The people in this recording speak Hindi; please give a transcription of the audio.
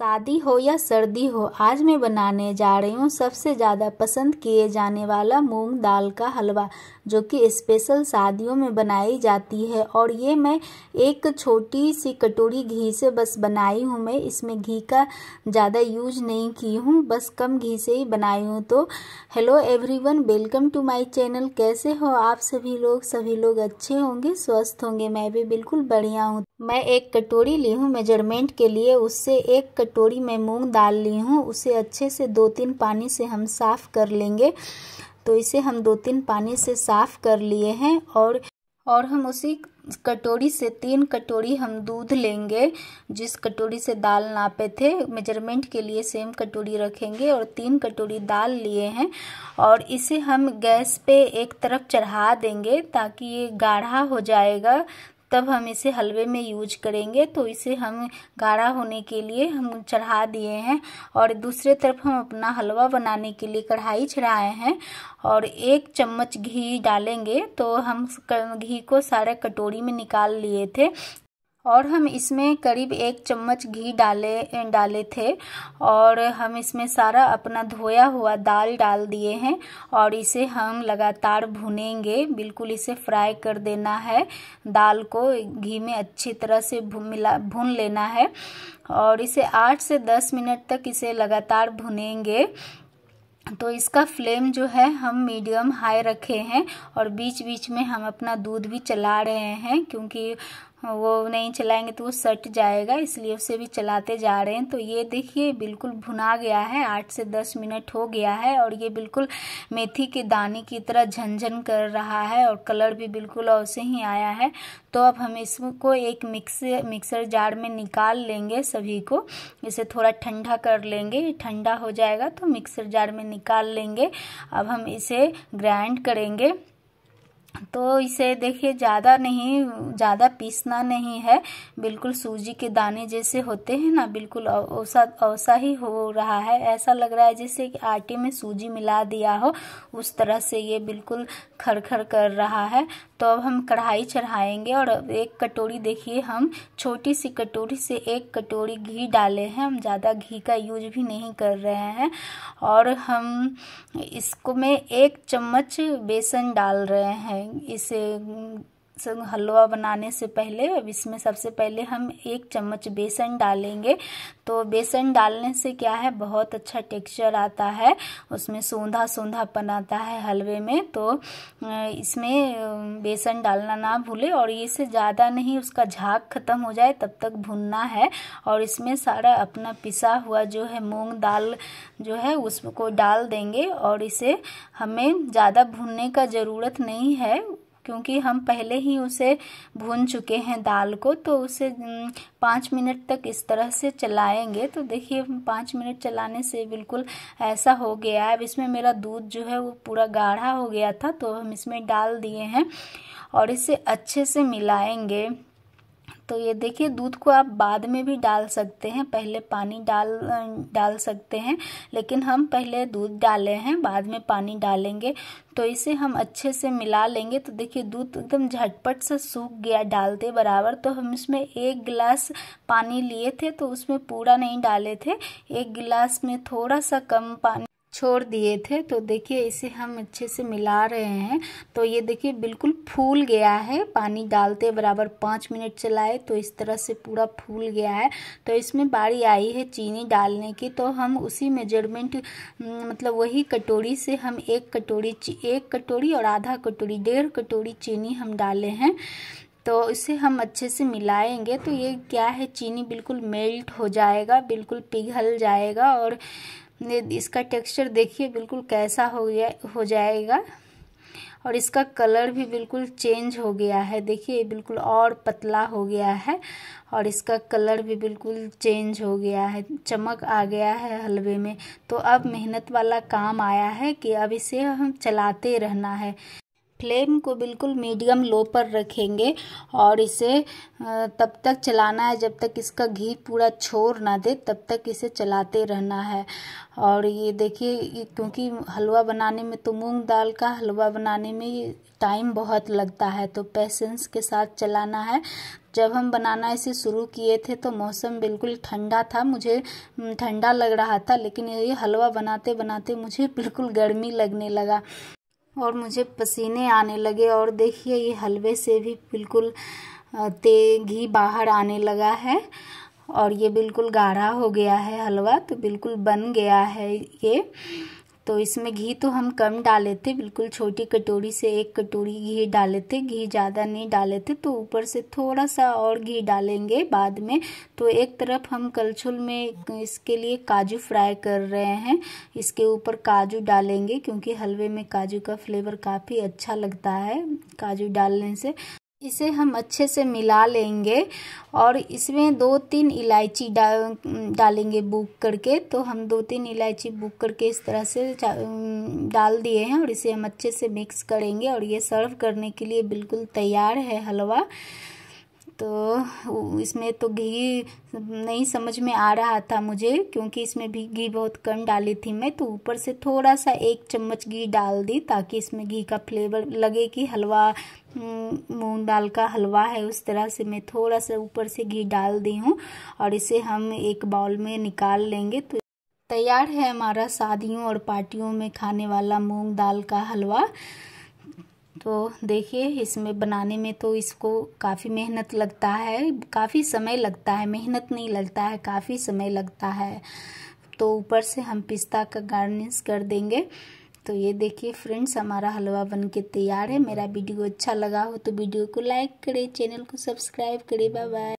शादी हो या सर्दी हो आज मैं बनाने जा रही हूँ सबसे ज़्यादा पसंद किए जाने वाला मूंग दाल का हलवा जो कि स्पेशल शादियों में बनाई जाती है और ये मैं एक छोटी सी कटोरी घी से बस बनाई हूँ मैं इसमें घी का ज़्यादा यूज नहीं की हूँ बस कम घी से ही बनाई हूँ तो hello everyone welcome to my channel कैसे हो आप सभी लोग सभी लोग अच्छे होंगे स्वस्थ होंगे मैं भी बिल्कुल बढ़िया हूँ मैं एक कटोरी ली हूँ मेजरमेंट के लिए उससे एक कटोरी में मूंग दाल ली हूँ उसे अच्छे से दो तीन पानी से हम साफ़ कर लेंगे तो इसे हम दो तीन पानी से साफ़ कर लिए हैं और और हम उसी कटोरी से तीन कटोरी हम दूध लेंगे जिस कटोरी से दाल नापे थे मेजरमेंट के लिए सेम कटोरी रखेंगे और तीन कटोरी दाल लिए हैं और इसे हम गैस पे एक तरफ चढ़ा देंगे ताकि ये गाढ़ा हो जाएगा तब हम इसे हलवे में यूज करेंगे तो इसे हम गाढ़ा होने के लिए हम चढ़ा दिए हैं और दूसरे तरफ हम अपना हलवा बनाने के लिए कढ़ाई चढ़ाए हैं और एक चम्मच घी डालेंगे तो हम घी को सारे कटोरी में निकाल लिए थे और हम इसमें करीब एक चम्मच घी डाले डाले थे और हम इसमें सारा अपना धोया हुआ दाल डाल दिए हैं और इसे हम लगातार भुनेंगे बिल्कुल इसे फ्राई कर देना है दाल को घी में अच्छी तरह से मिला भून लेना है और इसे आठ से दस मिनट तक इसे लगातार भुनेंगे तो इसका फ्लेम जो है हम मीडियम हाई रखे हैं और बीच बीच में हम अपना दूध भी चला रहे हैं क्योंकि वो नहीं चलाएंगे तो वो सट जाएगा इसलिए उसे भी चलाते जा रहे हैं तो ये देखिए बिल्कुल भुना गया है आठ से दस मिनट हो गया है और ये बिल्कुल मेथी के दाने की तरह झनझन कर रहा है और कलर भी बिल्कुल ऐसे ही आया है तो अब हम इसको एक मिक्स मिक्सर जार में निकाल लेंगे सभी को इसे थोड़ा ठंडा कर लेंगे ठंडा हो जाएगा तो मिक्सर जार में निकाल लेंगे अब हम इसे ग्राइंड करेंगे तो इसे देखिए ज़्यादा नहीं ज़्यादा पीसना नहीं है बिल्कुल सूजी के दाने जैसे होते हैं ना बिल्कुल औसा औसा ही हो रहा है ऐसा लग रहा है जैसे कि आटे में सूजी मिला दिया हो उस तरह से ये बिल्कुल खरखर कर रहा है तो अब हम कढ़ाई चढ़ाएंगे और एक कटोरी देखिए हम छोटी सी कटोरी से एक कटोरी घी डाले हैं हम ज़्यादा घी का यूज भी नहीं कर रहे हैं और हम इसको में एक चम्मच बेसन डाल रहे हैं इसे हलवा बनाने से पहले अब इसमें सबसे पहले हम एक चम्मच बेसन डालेंगे तो बेसन डालने से क्या है बहुत अच्छा टेक्सचर आता है उसमें सूंधा सोंधापन आता है हलवे में तो इसमें बेसन डालना ना भूले और ये से ज़्यादा नहीं उसका झाग खत्म हो जाए तब तक भुनना है और इसमें सारा अपना पिसा हुआ जो है मूंग दाल जो है उसको डाल देंगे और इसे हमें ज़्यादा भुनने का ज़रूरत नहीं है क्योंकि हम पहले ही उसे भून चुके हैं दाल को तो उसे पाँच मिनट तक इस तरह से चलाएंगे तो देखिए पाँच मिनट चलाने से बिल्कुल ऐसा हो गया है अब इसमें मेरा दूध जो है वो पूरा गाढ़ा हो गया था तो हम इसमें डाल दिए हैं और इसे अच्छे से मिलाएंगे तो ये देखिए दूध को आप बाद में भी डाल सकते हैं पहले पानी डाल डाल सकते हैं लेकिन हम पहले दूध डाले हैं बाद में पानी डालेंगे तो इसे हम अच्छे से मिला लेंगे तो देखिए दूध एकदम झटपट से सूख गया डालते बराबर तो हम इसमें एक गिलास पानी लिए थे तो उसमें पूरा नहीं डाले थे एक गिलास में थोड़ा सा कम पानी छोड़ दिए थे तो देखिए इसे हम अच्छे से मिला रहे हैं तो ये देखिए बिल्कुल फूल गया है पानी डालते बराबर पाँच मिनट चलाए तो इस तरह से पूरा फूल गया है तो इसमें बारी आई है चीनी डालने की तो हम उसी मेजरमेंट मतलब वही कटोरी से हम एक कटोरी एक कटोरी और आधा कटोरी डेढ़ कटोरी चीनी हम डाले हैं तो इसे हम अच्छे से मिलाएंगे तो ये क्या है चीनी बिल्कुल मेल्ट हो जाएगा बिल्कुल पिघल जाएगा और इसका टेक्सचर देखिए बिल्कुल कैसा हो गया हो जाएगा और इसका कलर भी बिल्कुल चेंज हो गया है देखिए बिल्कुल और पतला हो गया है और इसका कलर भी बिल्कुल चेंज हो गया है चमक आ गया है हलवे में तो अब मेहनत वाला काम आया है कि अब इसे हम चलाते रहना है फ्लेम को बिल्कुल मीडियम लो पर रखेंगे और इसे तब तक चलाना है जब तक इसका घी पूरा छोड़ ना दे तब तक इसे चलाते रहना है और ये देखिए क्योंकि हलवा बनाने में तो मूंग दाल का हलवा बनाने में टाइम बहुत लगता है तो पेशेंस के साथ चलाना है जब हम बनाना इसे शुरू किए थे तो मौसम बिल्कुल ठंडा था मुझे ठंडा लग रहा था लेकिन ये हलवा बनाते बनाते मुझे बिल्कुल गर्मी लगने लगा और मुझे पसीने आने लगे और देखिए ये हलवे से भी बिल्कुल ते घी बाहर आने लगा है और ये बिल्कुल गाढ़ा हो गया है हलवा तो बिल्कुल बन गया है ये तो इसमें घी तो हम कम डाले थे बिल्कुल छोटी कटोरी से एक कटोरी घी डाले थे घी ज़्यादा नहीं डाले थे तो ऊपर से थोड़ा सा और घी डालेंगे बाद में तो एक तरफ हम कलछुल में इसके लिए काजू फ्राई कर रहे हैं इसके ऊपर काजू डालेंगे क्योंकि हलवे में काजू का फ्लेवर काफ़ी अच्छा लगता है काजू डालने से इसे हम अच्छे से मिला लेंगे और इसमें दो तीन इलायची डा डालेंगे बुक करके तो हम दो तीन इलायची बुक करके इस तरह से डाल दिए हैं और इसे हम अच्छे से मिक्स करेंगे और ये सर्व करने के लिए बिल्कुल तैयार है हलवा तो इसमें तो घी नहीं समझ में आ रहा था मुझे क्योंकि इसमें भी घी बहुत कम डाली थी मैं तो ऊपर से थोड़ा सा एक चम्मच घी डाल दी ताकि इसमें घी का फ्लेवर लगे कि हलवा हम्म, मूंग दाल का हलवा है उस तरह से मैं थोड़ा सा ऊपर से घी डाल दी हूँ और इसे हम एक बाउल में निकाल लेंगे तो तैयार है हमारा शादियों और पार्टियों में खाने वाला मूंग दाल का हलवा तो देखिए इसमें बनाने में तो इसको काफ़ी मेहनत लगता है काफ़ी समय लगता है मेहनत नहीं लगता है काफ़ी समय लगता है तो ऊपर से हम पिस्ता का गार्निश कर देंगे तो ये देखिए फ्रेंड्स हमारा हलवा बन के तैयार है मेरा वीडियो अच्छा लगा हो तो वीडियो को लाइक करें चैनल को सब्सक्राइब करें बाय बाय